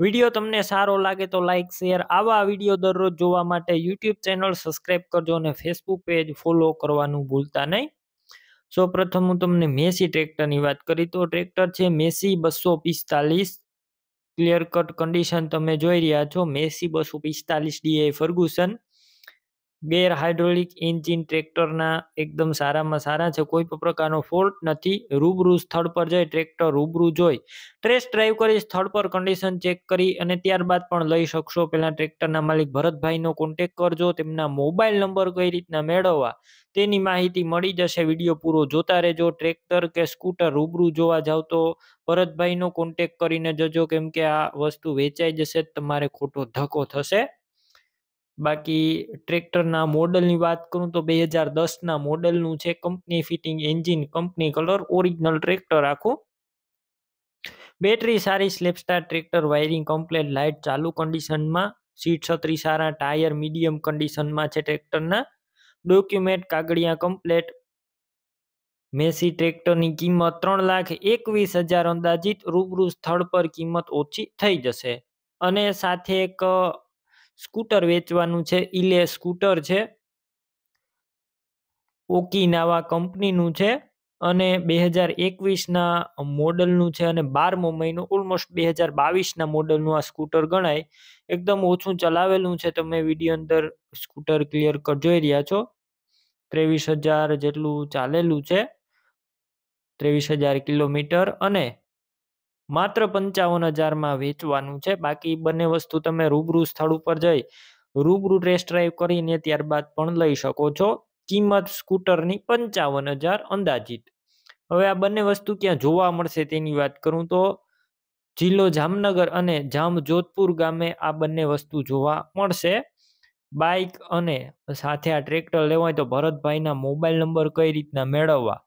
video તમને સારો લાગે તો લાઇક શેર આવા વિડીયો દરરોજ જોવા માટે યુટ્યુબ ચેનલ સબસ્ક્રાઈબ કરજો અને ફેસબુક પેજ ફોલો કરવાનું ભૂલતા નહીં સૌ પ્રથમ હું તમને મેસી ટ્રેક્ટરની વાત કરી તો ટ્રેક્ટર છે મેસી બસો પિસ્તાલીસ ક્લિયર કટ કન્ડિશન તમે જોઈ રહ્યા છો મેસી બસો પિસ્તાલીસ DA Ferguson gear hydraulic engine ટ્રેક્ટરના એકદમ સારામાં સારા છે કોઈ પણ પ્રકારનો ફોલ્ટ નથી રૂબરૂ સ્થળ પર જઈ ટ્રેક્ટર રૂબરૂ જોઈ ટ્રેસ ડ્રાઈવ કરી સ્થળ પર કન્ડિશન ચેક કરી અને ત્યારબાદ પણ લઈ શકશો પહેલાં ટ્રેક્ટરના માલિક ભરતભાઈનો કોન્ટેક કરજો તેમના મોબાઈલ નંબર કઈ રીતના મેળવવા તેની માહિતી મળી જશે વિડીયો પૂરો જોતા રહેજો ટ્રેક્ટર કે સ્કૂટર રૂબરૂ જોવા જાવ તો ભરતભાઈનો કોન્ટેક કરીને જજો કેમ કે આ વસ્તુ વેચાઈ જશે તમારે ખોટો ધક્કો થશે બાકી ટ્રેક્ટરના મોડલની વાત કરું તો બે હજાર દસના મોડલનું છે company fitting engine company colour original tractor આખું બેટરી સારી self starter tractor wiring complete light ચાલુ કન્ડિશનમાં સીટ છત્રી સારા ટાયર મીડિયમ કન્ડિશનમાં છે ટ્રેક્ટરના ડોક્યુમેન્ટ કાગળિયા કમ્પ્લેટ મેસી ટ્રેક્ટરની કિંમત ત્રણ લાખ એકવીસ હજાર અંદાજિત રૂબરૂ સ્થળ પર કિંમત ઓછી થઈ જશે અને સાથે એક સ્કૂટર વેચવાનું છે ઇલે સ્કૂટર છે ઓકીનાવા કંપનીનું છે અને બે હજાર એકવીસના મોડલનું છે અને બારમો મહિનો ઓલમોસ્ટ બે હજાર બાવીસના મોડલનું આ સ્કૂટર ગણાય એકદમ ઓછું ચલાવેલું છે તમે વિડીયો અંદર સ્કૂટર ક્લિયર કટ જોઈ રહ્યા છો ત્રેવીસ હજાર જેટલું ચાલેલું છે ત્રેવીસ હજાર કિલોમીટર અને માત્ર પંચાવન હજારમાં વેચવાનું છે બાકી બંને વસ્તુ તમે રૂબરૂ સ્થળ ઉપર જઈ રૂબરૂ ટેસ્ટ ડ્રાઈવ કરીને ત્યારબાદ પણ લઈ શકો છો કિંમત સ્કૂટરની પંચાવન હજાર અંદાજિત હવે આ બંને વસ્તુ ક્યાં જોવા મળશે તેની વાત કરું તો જિલ્લો જામનગર અને જામ જોધપુર ગામે આ બંને વસ્તુ જોવા મળશે બાઇક અને સાથે આ ટ્રેક્ટર લેવા હોય તો ભરતભાઈના મોબાઈલ નંબર કઈ રીતના મેળવવા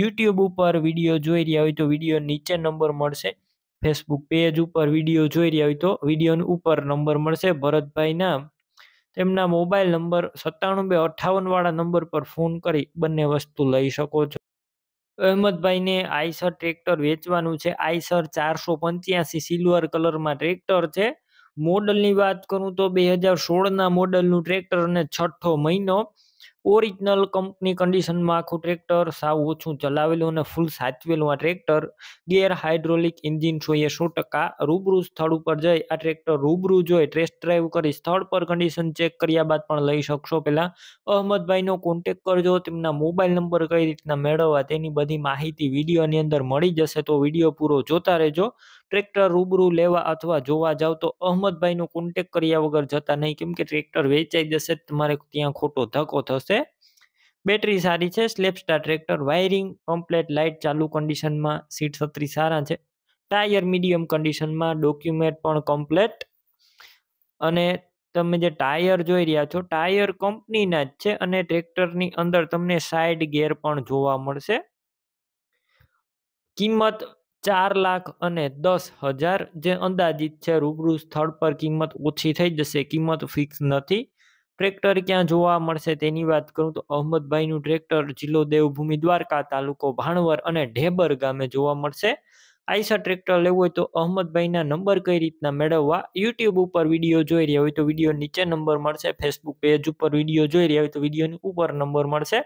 યુટ્યુબ ઉપર વિડીયો જોઈ રહ્યા હોય તો વિડીયો નીચે નંબર મળશે ફેસબુક પેજ ઉપર વિડીયો જોઈ રહ્યા હોય તો વિડીયોની ઉપર નંબર મળશે ભરતભાઈના તેમના મોબાઈલ નંબર સત્તાણું બે વાળા નંબર પર ફોન કરી બંને વસ્તુ લઈ શકો છો અહેમદભાઈને આઈસર ટ્રેક્ટર વેચવાનું છે આઈસર ચારસો પંચ્યાસી સિલ્વર કલરમાં ટ્રેક્ટર છે મોડલની વાત કરું તો બે હજાર સોળના મોડલનું ટ્રેક્ટર અને છઠ્ઠો મહિનો ઓરિજિનલ કંપની કન્ડિશનમાં આખું ટ્રેક્ટર સાવ ઓછું ચલાવેલું અને ફૂલ સાચવેલું આ ટ્રેક્ટર ગેર હાઇડ્રોલિક ઇન્જિન જોઈએ સો ટકા રૂબરૂ સ્થળ ઉપર જઈ આ ટ્રેક્ટર રૂબરૂ જોઈ ટ્રેસ્ટ ડ્રાઈવ કરી સ્થળ પર કન્ડિશન ચેક કર્યા બાદ પણ લઈ શકશો પહેલાં અહમદભાઈનો કોન્ટેક કરજો તેમના મોબાઈલ નંબર કઈ રીતના મેળવવા તેની બધી માહિતી વિડીયોની અંદર મળી જશે તો વિડીયો પૂરો જોતા રહેજો ટ્રેક્ટર રૂબરૂ લેવા અથવા જોવા જાવ તો અહમદભાઈનો કોન્ટેક કર્યા વગર જતા નહીં કેમ કે ટ્રેક્ટર વેચાઈ જશે તમારે ત્યાં ખોટો ધક્કો થશે બેટરી સારી છે self starter tractor wiring complete light ચાલુ કન્ડિશનમાં સીટ છત્રી સારા છે ટાયર મીડિયમ કન્ડિશનમાં ડોક્યુમેન્ટ પણ કમ્પ્લેટ અને તમે જે ટાયર જોઈ રહ્યા છો ટાયર કંપનીના જ છે અને ટ્રેક્ટરની અંદર તમને સાઈડ ગેર પણ જોવા મળશે કિંમત ચાર લાખ અને દસ હજાર જે અંદાજિત છે રૂબરૂ સ્થળ પર કિંમત ઓછી થઈ જશે કિંમત ફિક્સ નથી ટ્રેક્ટર ક્યાં જોવા મળશે તેની વાત કરું તો અહમદભાઈનું ટ્રેક્ટર જિલ્લો દેવભૂમિ દ્વારકા તાલુકો ભાણવર અને ઢેબર ગામે જોવા મળશે આઈસા ટ્રેક્ટર લેવું હોય તો અહમદભાઈના નંબર કઈ રીતના મેળવવા યુટ્યુબ ઉપર વિડીયો જોઈ રહ્યા હોય તો વિડીયો નીચે નંબર મળશે ફેસબુક પેજ ઉપર વિડીયો જોઈ રહ્યા હોય તો વિડીયોની ઉપર નંબર મળશે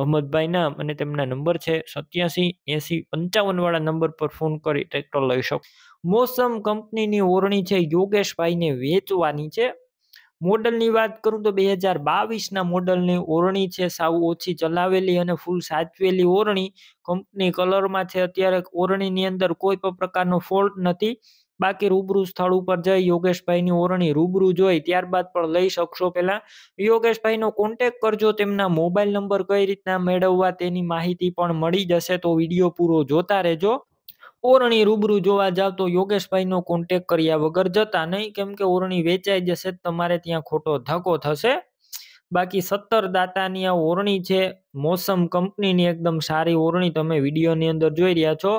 અહમદભાઈના અને તેમના નંબર છે સત્યાસી એંસી પંચાવનવાળા નંબર પર ફોન કરી ટ્રેક્ટર લઈ શકો મોસમ કંપનીની ઓરણી છે યોગેશભાઈને વેચવાની છે મોડલની વાત કરું તો બે હજાર બાવીસના મોડલની ઓરણી છે સાવ ઓછી ચલાવેલી અને ફૂલ સાચવેલી ઓરણી કંપની કલરમાં છે અત્યારે ઓરણીની અંદર કોઈ પણ પ્રકારનો ફોલ્ટ નથી બાકી રૂબરૂ સ્થળ ઉપર જઈ યોગેશભાઈની ઓરણી રૂબરૂ જોઈ ત્યારબાદ પણ લઈ શકશો પહેલા યોગેશભાઈનો કોન્ટેક કરજો તેમના મોબાઈલ નંબર કઈ રીતના મેળવવા તેની માહિતી પણ મળી જશે તો વિડીયો પૂરો જોતા રહેજો ઓરણી રૂબરૂ જોવા જાવ તો યોગેશભાઈનો કોન્ટેક કર્યા વગર જતા નહીં કેમ કે ઓરણી વેચાઈ જશે તમારે ત્યાં ખોટો ધક્કો થશે બાકી સત્તર દાતાની આ ઓરણી છે મોસમ કંપનીની એકદમ સારી ઓરણી તમે વિડીયોની અંદર જોઈ રહ્યા છો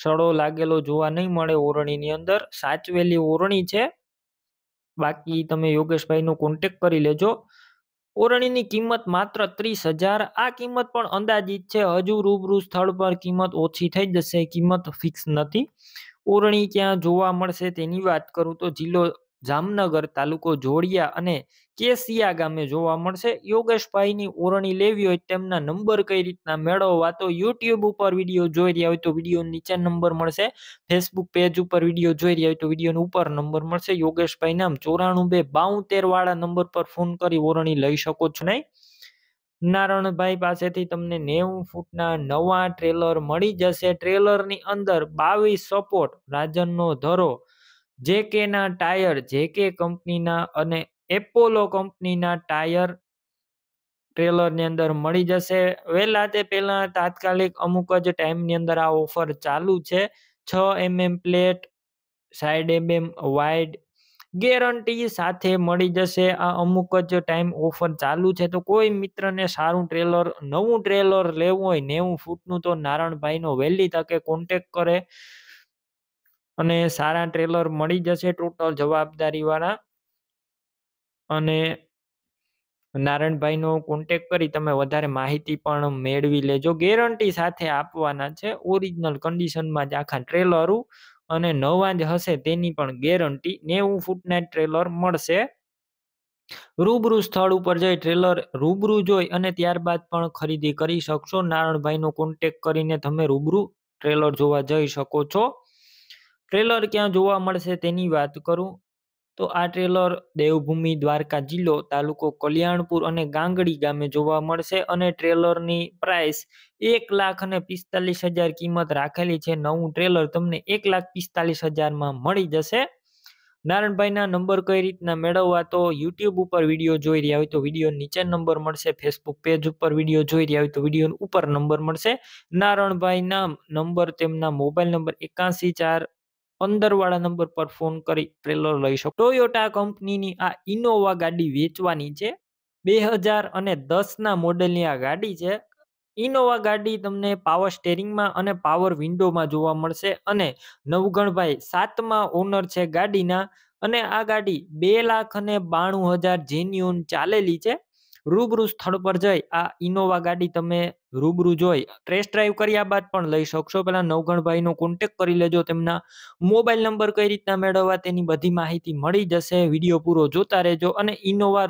સડો લાગેલો જોવા નહીં મળે ઓરણીની અંદર સાચવેલી ઓરણી છે બાકી તમે યોગેશભાઈનો કોન્ટેક કરી લેજો ઓરણીની કિંમત માત્ર ત્રીસ હજાર આ કિંમત પણ અંદાજિત છે હજુ રૂબરૂ સ્થળ પર કિંમત ઓછી થઈ જશે કિંમત ફિક્સ નથી ઓરણી ક્યાં જોવા મળશે તેની વાત કરું તો જિલ્લો જામનગર તાલુકો જોડિયા અને કેસિયા ગામે જોવા મળશે યોગેશભાઈની ઓરણી લેવી હોય તેમના નંબર કઈ રીતના મેળવવા તો યુટ્યુબ ઉપર વિડીયો જોઈ રહ્યા હોય તો વિડીયો નીચે નંબર મળશે ફેસબુક પેજ ઉપર વિડીયો જોઈ રહ્યા હોય તો વિડીયોનો ઉપર નંબર મળશે યોગેશભાઈ નામ ચોરાણું બે બાઉતેર વાળા નંબર પર ફોન કરી ઓરણી લઈ શકો છો નહીં નારાયણભાઈ પાસેથી તમને નેવું ફૂટના નવા ટ્રેલર મળી જશે ટ્રેલરની અંદર બાવીસ સપોર્ટ રાજનનો ધરો જેકેના ટાયર જેકે કંપનીના અને એપોલો કંપનીના ટાયર ટ્રેલરની અંદર મળી જશે વહેલા તે પહેલાં તાત્કાલિક અમુક જ ટાઈમની અંદર આ ઓફર ચાલુ છે છ MM plate side MM wide guarantee સાથે મળી જશે આ અમુક જ ટાઈમ ઓફર ચાલુ છે તો કોઈ મિત્રને સારું ટ્રેલર નવું ટ્રેલર લેવું હોય નેવું ફૂટનું તો નારણભાઈનો વહેલી તકે કોન્ટેક કરે અને સારા ટ્રેલર મળી જશે ટોટલ જવાબદારીવાળા અને નારાયણભાઈનો કોન્ટેક કરી તમે વધારે માહિતી પણ મેળવી લેજો ગેરંટી સાથે આપવાના છે ઓરિજિનલ કન્ડિશનમાં જ આખા ટ્રેલરો અને નવા જ હશે તેની પણ ગેરંટી નેવું ફૂટના ટ્રેલર મળશે રૂબરૂ સ્થળ ઉપર જઈ ટ્રેલર રૂબરૂ જોઈ અને ત્યારબાદ પણ ખરીદી કરી શકશો નારણભાઈનો કોન્ટેક કરીને તમે રૂબરૂ ટ્રેલર જોવા જઈ શકો છો ટ્રેલર ક્યાં જોવા મળશે તેની વાત કરું તો આ ટ્રેલર દેવભૂમિ દ્વારકા જિલ્લો તાલુકો કલ્યાણપુર અને ગાંગડી ગામે જોવા મળશે અને ટ્રેલરની પ્રાઇસ એક લાખ અને પિસ્તાલીસ હજાર કિંમત રાખેલી છે નવું ટ્રેલર તમને એક લાખ પિસ્તાલીસ હજારમાં મળી જશે નારણભાઈના નંબર કઈ રીતના મેળવવા તો યુટ્યુબ ઉપર વિડીયો જોઈ રહ્યા હોય તો વિડીયો નીચે નંબર મળશે ફેસબુક પેજ ઉપર વિડીયો જોઈ રહ્યા હોય તો વિડીયો ઉપર નંબર મળશે નારણભાઈના નંબર તેમના મોબાઈલ નંબર એકાસી ચાર અંદરવાળા નંબર પર ફોન કરી ટ્રેલર લઈ શકો ટોયોટા કંપનીની આ ઇનોવા ગાડી વેચવાની છે બે હજાર અને દસના મોડેલની આ ગાડી છે ઇનોવા ગાડી તમને પાવર સ્ટેરિંગમાં અને પાવર વિન્ડોમાં જોવા મળશે અને નવગણભાઈ સાતમા ઓનર છે ગાડીના અને આ ગાડી બે લાખ અને બાણું હજાર જેન્યુન ચાલેલી છે રૂબરૂ સ્થળ પર જઈ આ ઇનોવા ગાડી તમે રૂબરૂ જોઈ ટેસ્ટ ડ્રાઈવ કર્યા બાદ પણ લઈ શકશો પહેલા નવગણભાઈનો કોન્ટેક કરી લેજો તેમના મોબાઈલ નંબર કઈ રીતના મેળવવા તેની બધી માહિતી મળી જશે વિડીયો પૂરો જોતા રહેજો અને ઇનોવા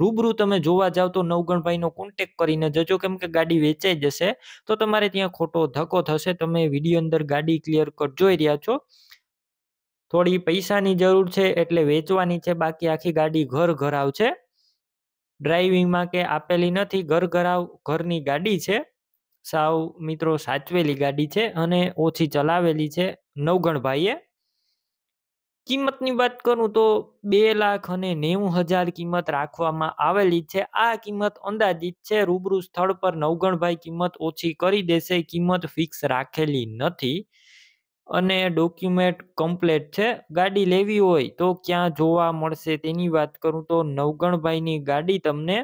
રૂબરૂ તમે જોવા જાવ તો નવગણભાઈનો કોન્ટેક કરીને જજો કેમ કે ગાડી વેચાઈ જશે તો તમારે ત્યાં ખોટો ધક્કો થશે તમે વિડીયો અંદર ગાડી ક્લિયર કટ જોઈ રહ્યા છો થોડી પૈસાની જરૂર છે એટલે વેચવાની છે બાકી આખી ગાડી ઘર ઘર આવશે ડ્રાઇવિંગમાં કે આપેલી નથી ઘર ઘરાવ ઘરની ગાડી છે સાવ મિત્રો સાચવેલી ગાડી છે અને ઓછી ચલાવેલી છે નવગણભાઈએ કિંમતની વાત કરું તો બે લાખ અને નેવું હજાર કિંમત રાખવામાં આવેલી છે આ કિંમત અંદાજિત છે રૂબરૂ સ્થળ પર નવગણભાઈ કિંમત ઓછી કરી દેશે કિંમત ફિક્સ રાખેલી નથી અને ડોક્યુમેન્ટ કમ્પ્લેટ છે ગાડી લેવી હોય તો ક્યાં જોવા મળશે તેની વાત કરું તો નવગણભાઈની ગાડી તમને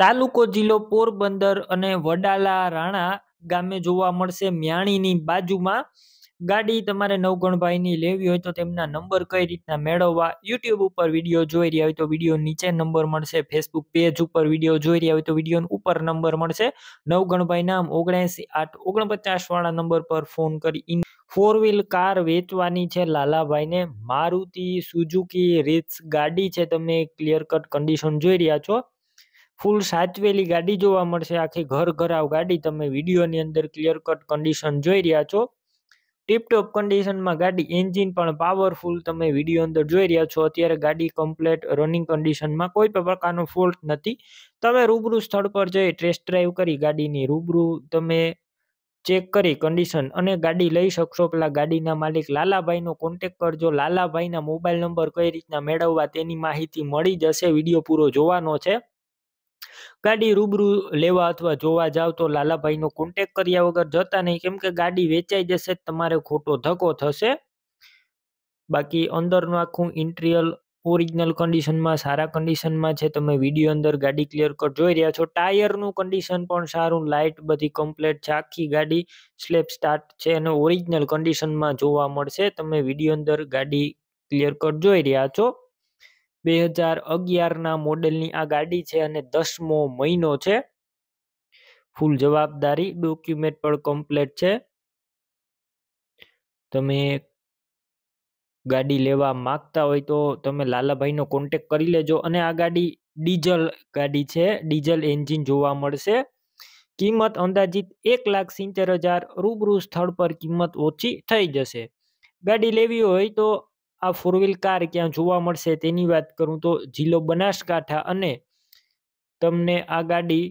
તાલુકો જિલ્લો પોરબંદર અને વડાલા રાણા ગામે જોવા મળશે મ્યાણીની બાજુમાં ગાડી તમારે નવગણભાઈની લેવી હોય તો તેમના નંબર કઈ રીતના મેળવવા યુટ્યુબ ઉપર વિડીયો જોઈ રહ્યા હોય તો વિડીયો નીચે નંબર મળશે ફેસબુક પેજ ઉપર વિડીયો જોઈ રહ્યા હોય તો વિડીયો ઉપર નંબર મળશે નવગણભાઈ નામ ઓગણસી આઠ ઓગણપચાસ વાળા નંબર પર ફોન કરી ફોર વ્હીલ કાર વેચવાની છે લાલાભાઈને મારુતિ સુઝુકી રીત્સ ગાડી છે તમે ક્લિયર કટ કન્ડિશન જોઈ રહ્યા છો ફૂલ સાચવેલી ગાડી જોવા મળશે આખી ઘર ઘર આવ ગાડી તમે વિડીયોની અંદર ક્લિયર કટ કન્ડિશન જોઈ રહ્યા છો ટીપટોપ કન્ડિશનમાં ગાડી એન્જિન પણ પાવરફુલ તમે વિડીયો અંદર જોઈ રહ્યા છો અત્યારે ગાડી કમ્પ્લેટ રનિંગ કન્ડિશનમાં કોઈ પણ પ્રકારનો ફોલ્ટ નથી તમે રૂબરૂ સ્થળ પર જઈ ટેસ્ટ ડ્રાઈવ કરી ગાડીની રૂબરૂ તમે ચેક કરી કન્ડિશન અને ગાડી લઈ શકશો પેલા ગાડીના માલિક લાલાભાઈનો કોન્ટેક કરજો લાલાભાઈના મોબાઈલ નંબર કઈ રીતના મેળવવા તેની માહિતી મળી જશે વિડીયો પૂરો જોવાનો છે ગાડી રૂબરૂ લેવા અથવા જોવા જાવ તો લાલાભાઈનો કોન્ટેક કર્યા વગર જતા નહીં કેમ કે ગાડી વેચાઈ જશે તમારે ખોટો ધક્કો થશે બાકી અંદરનું આખું ઇન્ટિરિયર ઓરિજિનલ કન્ડિશનમાં સારા કન્ડિશનમાં છે તમે વિડીયો અંદર ગાડી ક્લિયર કટ જોઈ રહ્યા છો ટાયરનું કન્ડિશન પણ સારું લાઇટ બધી કમ્પ્લેટ છે આખી ગાડી સ્લેપ સ્ટાર્ટ છે અને ઓરિજિનલ કન્ડિશનમાં જોવા મળશે તમે વિડીયો અંદર ગાડી ક્લિયર કટ જોઈ રહ્યા છો બે હજાર અગિયારના મોડેલની આ ગાડી છે અને દસમો મહિનો છે ફૂલ જવાબદારી ડોક્યુમેન્ટ પણ કમ્પ્લેટ છે તમે ગાડી લેવા માગતા હોય તો તમે લાલાભાઈનો કોન્ટેક કરી લેજો અને આ ગાડી ડીઝલ ગાડી છે ડીઝલ એન્જિન જોવા મળશે કિંમત અંદાજિત એક લાખ સિત્તેર હજાર રૂબરૂ સ્થળ પર કિંમત ઓછી થઈ જશે ગાડી લેવી હોય તો આ ફોર વ્હીલ કાર ક્યાં જોવા મળશે તેની વાત કરું તો જિલ્લો બનાસકાંઠા અને તમને આ ગાડી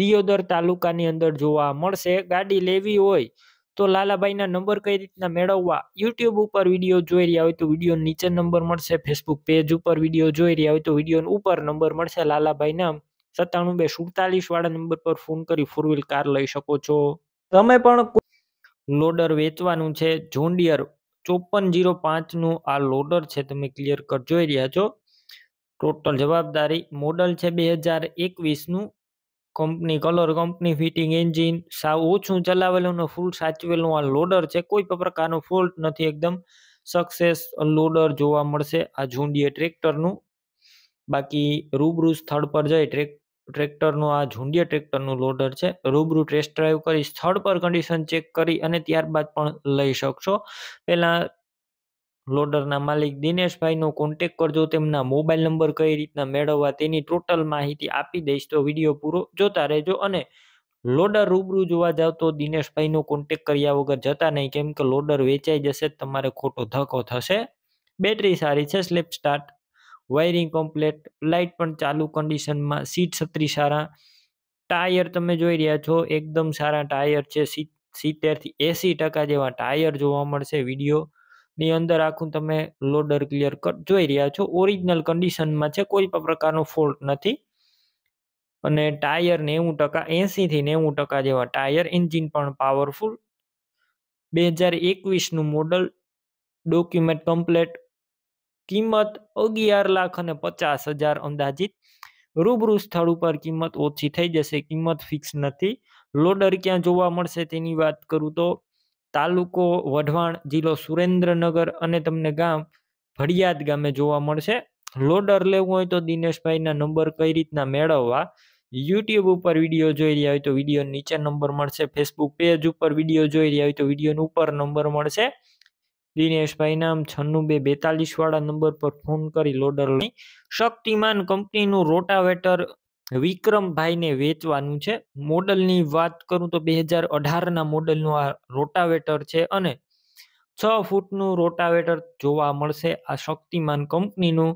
દિયોદર તાલુકાની અંદર જોવા મળશે ગાડી લેવી હોય તો લાલાભાઈના નંબર કઈ રીતના મેળવવા યુટ્યુબ ઉપર વિડીયો જોઈ રહ્યા હોય તો વિડીયો નીચે નંબર મળશે ફેસબુક પેજ ઉપર વિડીયો જોઈ રહ્યા હોય તો વિડીયો ઉપર નંબર મળશે લાલાભાઈના સત્તાણું બે સુડતાલીસ વાળા નંબર પર ફોન કરી ફોર વ્હીલ કાર લઈ શકો છો તમે પણ લોડર વેચવાનું છે જોન્ડિયર ચોપન જીરો પાંચનું આ લોડર છે તમે ક્લિયર કટ જોઈ રહ્યા છો ટોટલ જવાબદારી મોડલ છે બે હજાર એકવીસનું company colour company fitting engine સાવ ઓછું ચલાવેલું અને ફૂલ સાચવેલું આ લોડર છે કોઈ પણ પ્રકારનો ફોલ્ટ નથી એકદમ સક્સેસ લોડર જોવા મળશે આ ઝુંડિયા ટ્રેક્ટરનું બાકી રૂબરૂ સ્થળ પર જઈ ટ્રેક ટ્રેક્ટરનું આ ઝુંડિયા ટ્રેક્ટરનું લોડર છે રૂબરૂ ટેસ્ટ ડ્રાઈવ કરી સ્થળ પર કન્ડિશન ચેક કરી અને ત્યારબાદ પણ લઈ શકશો પહેલાં લોડરના માલિક દિનેશભાઈનો કોન્ટેક કરજો તેમના મોબાઈલ નંબર કઈ રીતના મેળવવા તેની ટોટલ માહિતી આપી દઈશ તો વિડીયો પૂરો જોતા રહેજો અને લોડર રૂબરૂ જોવા જાવ તો દિનેશભાઈનો કોન્ટેક કર્યા વગર જતા નહીં કેમ કે લોડર વેચાઈ જશે તમારે ખોટો ધક્કો થશે બેટરી સારી છે self start wiring complete light પણ ચાલુ કન્ડિશનમાં સીટ છત્રી સારા ટાયર તમે જોઈ રહ્યા છો એકદમ સારા ટાયર છે સિત્તેરથી એંસી ટકા જેવા ટાયર જોવા મળશે વિડીયોની અંદર આખું તમે લોડર ક્લિયર કટ જોઈ રહ્યા છો ઓરિજિનલ કન્ડિશનમાં છે કોઈ પણ પ્રકારનો ફોલ્ટ નથી અને ટાયર નેવું ટકા એંસીથી નેવું ટકા જેવા ટાયર એન્જિન પણ પાવરફુલ બે હજાર એકવીસનું મોડલ ડોક્યુમેન્ટ કમ્પ્લેટ કિંમત અગિયાર લાખ અને પચાસ હજાર અંદાજિત રૂબરૂ સ્થળ ઉપર કિંમત ઓછી થઈ જશે કિંમત ફિક્સ નથી લોડર ક્યાં જોવા મળશે તેની વાત કરું તો તાલુકો વઢવાણ જિલ્લો સુરેન્દ્રનગર અને તમને ગામ ભડિયાદ ગામે જોવા મળશે લોડર લેવું હોય તો દિનેશભાઈના નંબર કઈ રીતના મેળવવા યુટ્યુબ ઉપર વિડીયો જોઈ રહ્યા હોય તો વિડીયો નીચે નંબર મળશે ફેસબુક પેજ ઉપર વિડીયો જોઈ રહ્યા હોય તો વિડીયોનો ઉપર નંબર મળશે દિનેશભાઈ નામ છન્નું બે બેતાલીસ વાળા નંબર પર ફોન કરી લોડર લઈ શક્તિમાન કંપનીનું રોટાવેટર વિક્રમભાઈને વેચવાનું છે મોડલની વાત કરું તો બે હજાર અઢારના મોડલનું આ રોટાવેટર છે અને છ ફૂટનું રોટાવેટર જોવા મળશે આ શક્તિમાન કંપનીનું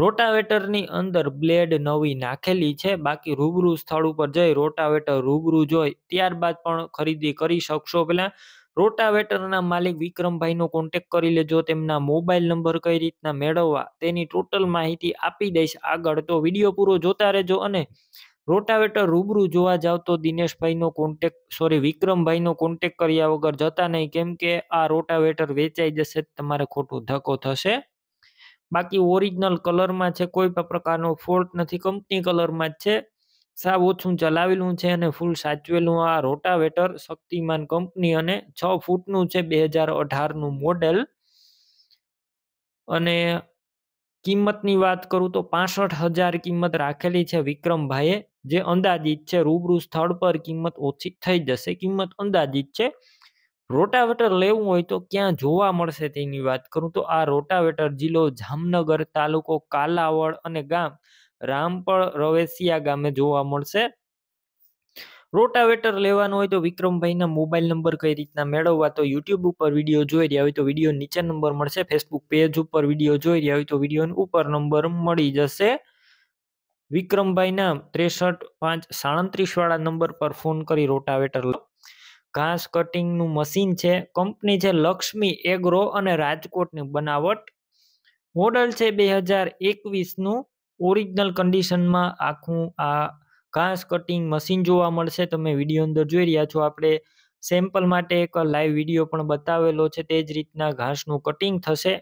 રોટાવેટરની અંદર બ્લેડ નવી નાખેલી છે બાકી રૂબરૂ સ્થળ ઉપર જઈ રોટાવેટર રૂબરૂ જોઈ ત્યારબાદ પણ ખરીદી કરી શકશો પહેલાં રોટાવેટરના માલિક વિક્રમભાઈનો કોન્ટેક કરી લેજો તેમના મોબાઈલ નંબર કઈ રીતના મેળવવા તેની ટોટલ માહિતી આપી દઈશ આગળ તો વિડીયો પૂરો જોતા રહેજો અને રોટાવેટર રૂબરૂ જોવા જાવ તો દિનેશભાઈનો કોન્ટેક સોરી વિક્રમભાઈનો કોન્ટેક કર્યા વગર જતા નહીં કેમ કે આ રોટાવેટર વેચાઈ જશે તમારે ખોટો ધક્કો થશે બાકી ઓરિજિનલ કલરમાં છે કોઈ પણ પ્રકારનો ફોલ્ટ નથી કંપની કલરમાં જ છે સાવ ઓછું ચલાવેલું છે અને ફૂલ સાચવેલું આ રોટાવેટર શક્તિમાન કંપની અને છ ફૂટનું છે બે હજાર અઢારનું મોડેલ અને કિંમતની વાત કરું તો પાસઠ હજાર કિંમત રાખેલી છે વિક્રમભાઈએ જે અંદાજિત છે રૂબરૂ સ્થળ પર કિંમત ઓછી થઈ જશે કિંમત અંદાજિત છે રોટાવેટર લેવું હોય તો ક્યાં જોવા મળશે તેની વાત કરું તો આ રોટાવેટર જિલ્લો જામનગર તાલુકો કાલાવડ અને ગામ રામપળ રવેસિયા ગામે જોવા મળશે રોટાવેટર લેવાનું હોય તો વિક્રમભાઈના મોબાઈલ નંબર કઈ રીતના મેળવવા તો યુટ્યુબ ઉપર વિડીયો જોઈ રહ્યા હોય તો વિડીયો નીચે નંબર મળશે ફેસબુક પેજ ઉપર વિડીયો જોઈ રહ્યા હોય તો વિડીયો ઉપર નંબર મળી જશે વિક્રમભાઈના ત્રેસઠ પાંચ સાડત્રીસ વાળા નંબર પર ફોન કરી રોટાવેટર ઘાસ કટિંગનું મશીન છે કંપની છે લક્ષ્મી એગ્રો અને રાજકોટની બનાવટ મોડલ છે બે હજાર એકવીસનું ઓરિજિનલ કન્ડિશનમાં આખું આ ઘાસ કટિંગ મશીન જોવા મળશે તમે વિડીયો અંદર જોઈ રહ્યા છો આપણે સેમ્પલ માટે એક લાઈવ વિડીયો પણ બતાવેલો છે તે જ રીતના ઘાસનું કટિંગ થશે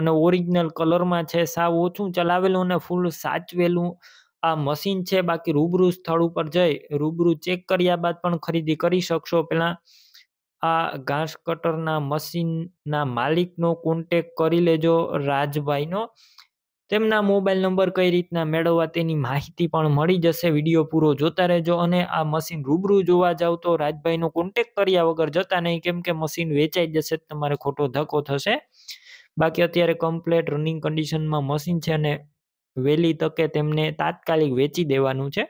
અને ઓરિજિનલ કલરમાં છે સાવ ઓછું ચલાવેલું અને ફૂલ સાચવેલું આ મશીન છે બાકી રૂબરૂ સ્થળ ઉપર જઈ રૂબરૂ ચેક કર્યા બાદ પણ ખરીદી કરી શકશો પેલા આ ઘાસ કટરના મશીનના માલિકનો કોન્ટેક કરી લેજો રાજભાઈનો તેમના મોબાઈલ નંબર કઈ રીતના મેળવવા તેની માહિતી પણ મળી જશે વિડીયો પૂરો જોતા રહેજો અને આ મશીન રૂબરૂ જોવા જાવ તો રાજભાઈનો કોન્ટેક કર્યા વગર જતા નહીં કેમ કે મશીન વેચાઈ જશે તમારે ખોટો ધક્કો થશે બાકી અત્યારે કમ્પ્લેટ રનિંગ કન્ડિશનમાં મશીન છે અને વહેલી તકે તેમને તાત્કાલિક વેચી દેવાનું છે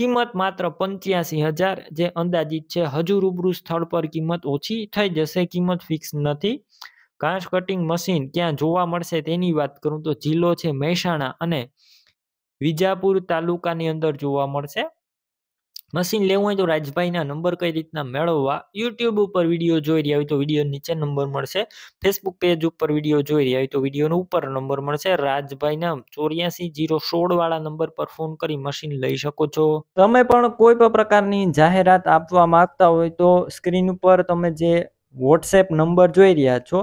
કિંમત માત્ર પંચ્યાસી હજાર જે અંદાજિત છે હજુ રૂબરૂ સ્થળ પર કિંમત ઓછી થઈ જશે કિંમત ફિક્સ નથી ઘાસ કટિંગ મશીન ક્યાં જોવા મળશે તેની વાત કરું તો જિલ્લો છે મહેસાણા અને વિજાપુર તાલુકાની અંદર જોવા મળશે મશીન લેવું હોય તો રાજભાઈના નંબર કઈ રીતના મેળવવા યુટ્યુબ ઉપર વિડીયો જોઈ રહ્યા હોય તો વિડીયો નીચે નંબર મળશે ફેસબુક પેજ ઉપર વિડીયો જોઈ રહ્યા હોય તો વિડીયોનો ઉપર નંબર મળશે રાજભાઈના ચોર્યાસી જીરો સોળ વાળા નંબર પર ફોન કરી મશીન લઈ શકો છો તમે પણ કોઈ પણ પ્રકારની જાહેરાત આપવા માંગતા હોય તો સ્ક્રીન ઉપર તમે જે વોટ્સએપ નંબર જોઈ રહ્યા છો